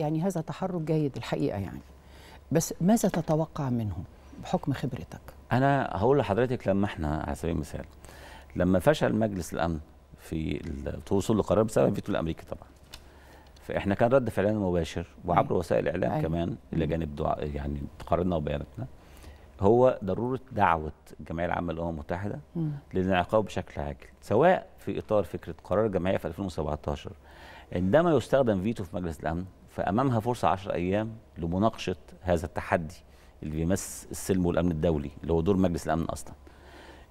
يعني هذا تحرك جيد الحقيقه يعني بس ماذا تتوقع منهم بحكم خبرتك انا هقول لحضرتك لما احنا على سبيل المثال لما فشل مجلس الامن في الوصول لقرار بسبب الفيتو الامريكي طبعا فاحنا كان رد فعلنا مباشر وعبر أيوة. وسائل الاعلام أيوة. كمان الى جانب دعاء يعني قرارنا وبياناتنا هو ضروره دعوه الجمعيه العامه للامم المتحده للانعقاد بشكل عاجل سواء في اطار فكره قرار الجمعيه في 2017 عندما يستخدم فيتو في مجلس الامن فامامها فرصه 10 ايام لمناقشه هذا التحدي اللي بيمس السلم والامن الدولي اللي هو دور مجلس الامن اصلا.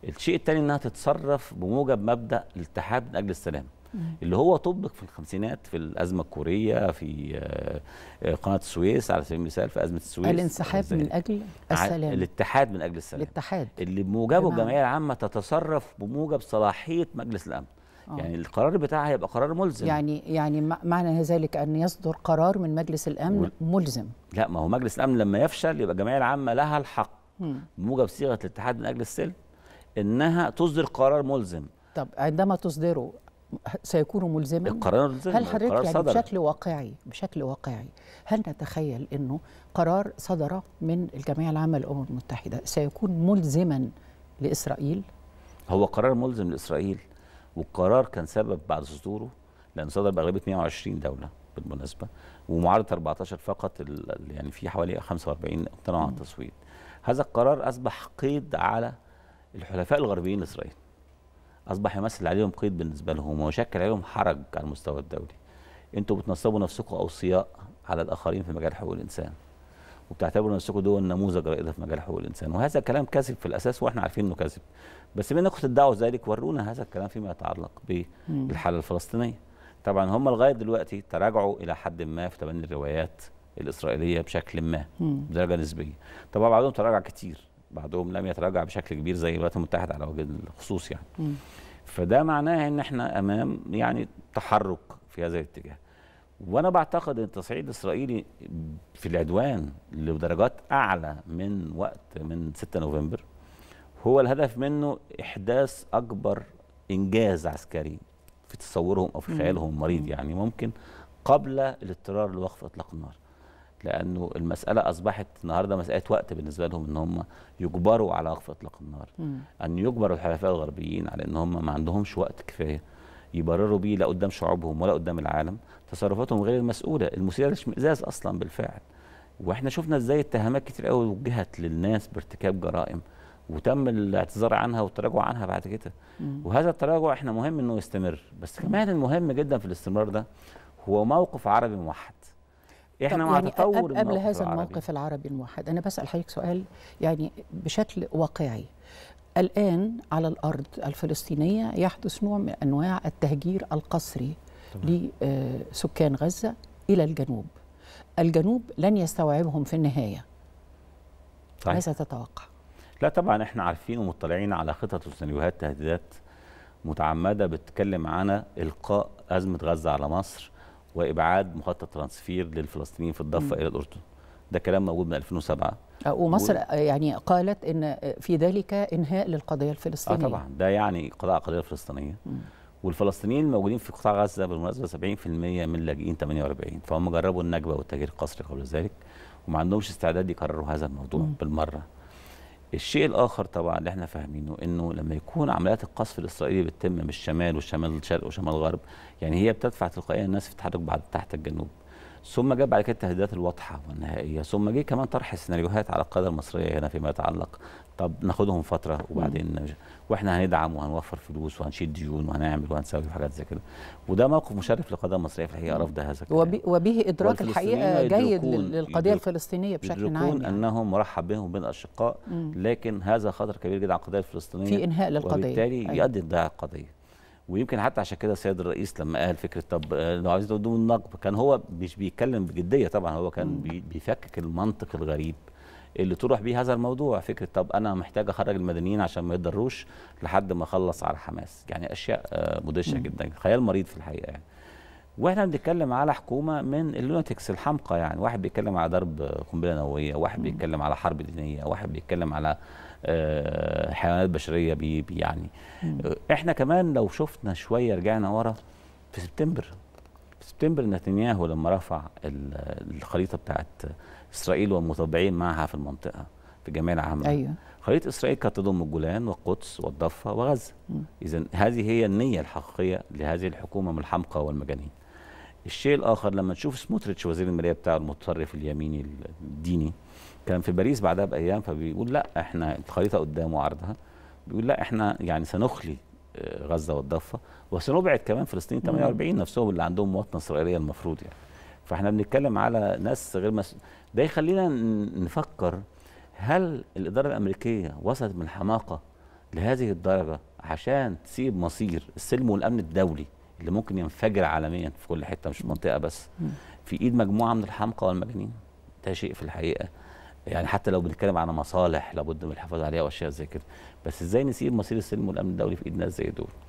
الشيء الثاني انها تتصرف بموجب مبدا الاتحاد من اجل السلام اللي هو طبق في الخمسينات في الازمه الكوريه في آه، قناه السويس على سبيل المثال في ازمه السويس الانسحاب من اجل السلام الاتحاد من اجل السلام الاتحاد اللي بموجبه الجمعيه العامه تتصرف بموجب صلاحيه مجلس الامن آه. يعني القرار بتاعها هيبقى قرار ملزم يعني يعني معنى ذلك ان يصدر قرار من مجلس الامن ملزم لا ما هو مجلس الامن لما يفشل يبقى الجمعيه العامه لها الحق بموجب صيغه الاتحاد من اجل السلم انها تصدر قرار ملزم طب عندما تصدره سيكون ملزما القرار ملزم هل حضرتك يعني صدر. بشكل واقعي بشكل واقعي هل نتخيل انه قرار صدر من الجمعيه العامه للامم المتحده سيكون ملزما لاسرائيل هو قرار ملزم لاسرائيل والقرار كان سبب بعد صدوره لان صدر باغلبيه 120 دوله بالمناسبه ومعارضه 14 فقط يعني في حوالي 45 اقتنعوا عن التصويت هذا القرار اصبح قيد على الحلفاء الغربيين لاسرائيل اصبح يمثل عليهم قيد بالنسبه لهم ويشكل عليهم حرج على المستوى الدولي انتوا بتنصبوا نفسكم اوصياء على الاخرين في مجال حقوق الانسان وبتعتبروا نفسكم دول نموذج رائده في مجال حقوق الانسان وهذا كلام كذب في الاساس واحنا عارفين انه كذب بس انكم تدعوا ذلك ورونا هذا الكلام فيما يتعلق بالحاله الفلسطينيه طبعا هم لغايه دلوقتي تراجعوا الى حد ما في تبني الروايات الاسرائيليه بشكل ما بدرجه نسبيه طبعا بعضهم تراجع كتير بعضهم لم يتراجع بشكل كبير زي الولايات المتحده على وجه الخصوص يعني فده معناه ان احنا امام يعني تحرك في هذا الاتجاه وانا بعتقد ان التصعيد الاسرائيلي في العدوان لدرجات اعلى من وقت من 6 نوفمبر هو الهدف منه احداث اكبر انجاز عسكري في تصورهم او في خيالهم مريض يعني ممكن قبل الاضطرار لوقف اطلاق النار لانه المساله اصبحت النهارده مساله وقت بالنسبه لهم ان هم يجبروا على وقف اطلاق النار ان يجبروا الحلفاء الغربيين على ان هم ما عندهمش وقت كفايه يبرروا بيه لا قدام شعوبهم ولا قدام العالم تصرفاتهم غير المسؤوله المثيره للاشمئزاز اصلا بالفعل واحنا شفنا ازاي اتهامات كتير قوي وجهت للناس بارتكاب جرائم وتم الاعتذار عنها والتراجع عنها بعد كده وهذا التراجع احنا مهم انه يستمر بس كمان المهم جدا في الاستمرار ده هو موقف عربي موحد احنا مع يعني تطور قبل هذا الموقف العربي الموحد انا بسال حضرتك سؤال يعني بشكل واقعي الآن على الأرض الفلسطينية يحدث نوع من أنواع التهجير القسري لسكان آه، غزة إلى الجنوب الجنوب لن يستوعبهم في النهاية طيب. ماذا تتوقع؟ لا طبعا احنا عارفين ومطلعين على خطط وسيناريوهات تهديدات متعمده بتتكلم عن القاء ازمه غزه على مصر وابعاد مخطط ترانسفير للفلسطينيين في الضفه م. الى الاردن. ده كلام موجود من 2007 ومصر و... يعني قالت ان في ذلك انهاء للقضيه الفلسطينيه اه طبعا ده يعني قضاء القضيه الفلسطينيه والفلسطينيين الموجودين في قطاع غزه بالمناسبه 70% من لاجئين 48 فهم جربوا النكبه والتهجير القسري قبل ذلك وما عندهمش استعداد يكرروا هذا الموضوع م. بالمره الشيء الاخر طبعا اللي احنا فاهمينه انه لما يكون عمليات القصف الاسرائيلي بتتم من الشمال والشمال الشرق وشمال الغرب يعني هي بتدفع تلقائيا الناس في التحرك بعد تحت الجنوب ثم جاء بعد كده التهديدات الواضحه والنهائيه ثم جه كمان طرح السيناريوهات على القاده المصريه هنا فيما يتعلق طب ناخدهم فتره وبعدين واحنا هندعم وهنوفر فلوس وهنشيل ديون وهنعمل وهنسوي وحاجات زي كده وده موقف مشرف للقاده المصريه في الحقيقه رفض هذا الكلام وبه ادراك الحقيقه جيد للقضيه الفلسطينيه بشكل عام يعني. انهم مرحب بهم وبين الاشقاء لكن هذا خطر كبير جدا على القضيه الفلسطينيه في انهاء للقضيه وبالتالي أيوة. يؤدي لضياع القضيه ويمكن حتى عشان كده السيد الرئيس لما قال فكره طب آه، لو عايزين تقدموا النقب كان هو مش بيتكلم بجديه طبعا هو كان بيفكك المنطق الغريب اللي تروح بيه هذا الموضوع فكره طب انا محتاج اخرج المدنيين عشان ما يتضروش لحد ما اخلص على حماس يعني اشياء آه، مدهشه جدا خيال مريض في الحقيقه يعني واحنا بنتكلم على حكومه من اللوناتكس الحمقى يعني واحد بيتكلم على ضرب قنبله نوويه واحد بيتكلم على حرب دينيه واحد بيتكلم على آه، حيوانات بشريه بي يعني آه، احنا كمان لو شفنا شويه رجعنا ورا في سبتمبر في سبتمبر نتنياهو لما رفع الخريطه بتاعت اسرائيل والمتابعين معها في المنطقه في جميع العامة أيوة. خريطة إسرائيل كانت تضم الجولان والقدس والضفة وغزة إذا هذه هي النية الحقيقية لهذه الحكومة من الحمقى والمجانين الشيء الاخر لما تشوف سموتريتش وزير الماليه بتاع المتطرف اليميني الديني كان في باريس بعدها بايام فبيقول لا احنا الخريطه قدامه وعرضها بيقول لا احنا يعني سنخلي آه، غزه والضفه وسنبعد كمان فلسطين 48 نفسهم اللي عندهم مواطنه اسرائيليه المفروض يعني فاحنا بنتكلم على ناس غير مس... ده يخلينا نفكر هل الاداره الامريكيه وصلت من الحماقه لهذه الدرجه عشان تسيب مصير السلم والامن الدولي اللي ممكن ينفجر عالميا في كل حته مش منطقه بس في ايد مجموعه من الحمقى والمجانين ده شيء في الحقيقه يعني حتى لو بنتكلم على مصالح لابد من الحفاظ عليها واشياء زي كده بس ازاي نسيب مصير السلم والامن الدولي في ايد ناس زي دول